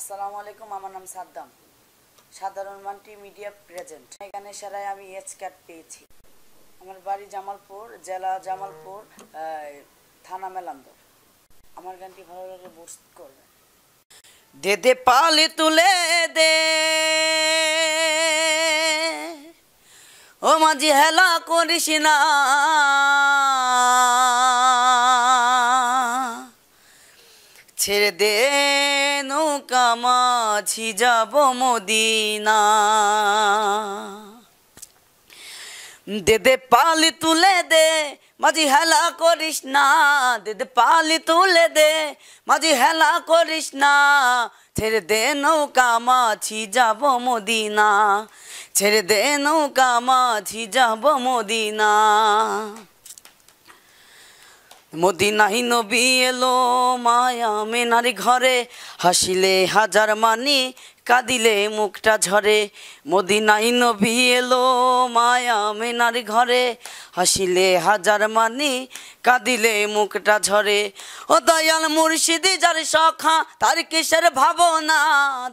আসসালামু আলাইকুম আমার নাম সাদ্দাম সাধারণ মানটি মিডিয়া প্রেজেন্ট এখানে সেরায় আমি এজ কার্ড পেয়েছি আমার বাড়ি জামালপুর জেলা জামালপুর থানা মেলান্দর আমার গানটি ভালো লাগে বুস্ট করবে দে দে পালে তুলে দে ও মাঝি হেলা করিস না ছেড়ে দে নৌকা মাঝি যাব মদিনা দেদে পালি তুলে দে মাঝি হেলা করিস না দেদে পালি তুলে দে মাঝি হেলা করিস না ছেড়ে দে নৌকা মাছি যাব মদিনা ছেড়ে দে নৌকা মাছি যাব মদিনা মদিনাহি নবী এলো মায়া মেনারি ঘরে হাসিলে হাজার মানি কাঁদিলে মুখটা ঝরে মদিনাই নবী এলো মায়া মেনারি ঘরে হাসিলে হাজার মানি কাঁদিলে মুখটা ঝরে ও দয়াল মুর্শিদি যার সখা তার কিসের ভাবনা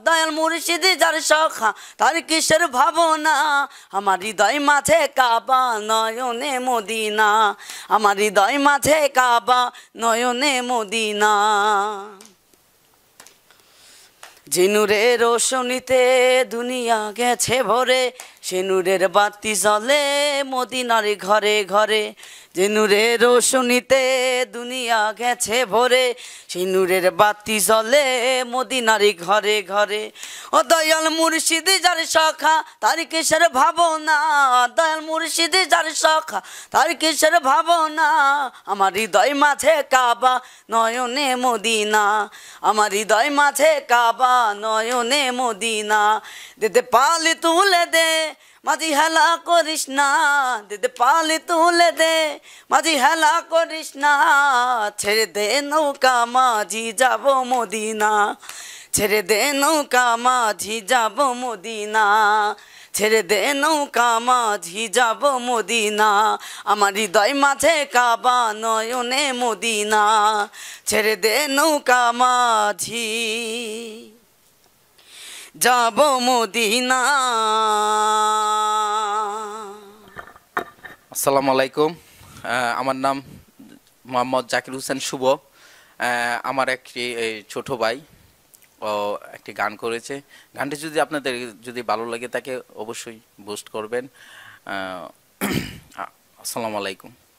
দয়াল মুর্শিদি যার সখা তার কিসের ভাবনা আমার হৃদয় মাঝে কাবা নয়নে মদিনা আমার হৃদয় মাঝে কাবা নয়নে মদিনা ঝিনুরে রোশনিতে দুনিয়া গেছে ভরে সেনুরের বাতি জলে মদিনার ঘরে ঘরে ঝিনুরে রোশনিতে দুনিয়া গেছে ভরে সিনুরের বাতি জলে মদিনারি ঘরে ঘরে ও দয়াল মুর্শিদ যার সখা তার কিসের ভাবনা দয়াল মুর্শিদ যার সখা তার কিসের ভাবনা আমার হৃদয় মাঝে কাবা নয়নে মদিনা আমার হৃদয় মাঝে কাবা নয়নে মদিনা দিদি পালি তুলে দে মাঝি হেলা করিস না দিদি পালি তুলে দে মাঝি হেলা করিস না ছেড়ে দে নৌকা মাঝি যাব মদিনা ছেড়ে দে নৌকা মাঝি যাব মদিনা ছেড়ে দে নৌকা মাঝি যাব মদিনা আমার হৃদয় মাঝে কাবা নয়নে মদিনা ছেড়ে দে নৌকা মাঝি যাব মদিনা আসসালামু আলাইকুম আমার নাম মোহাম্মদ জাকির হোসেন শুভ আমার একটি ছোট ভাই ও একটি গান করেছে গানটি যদি আপনাদের যদি ভালো লাগে তাকে অবশ্যই বুস্ট করবেন আসসালামু আলাইকুম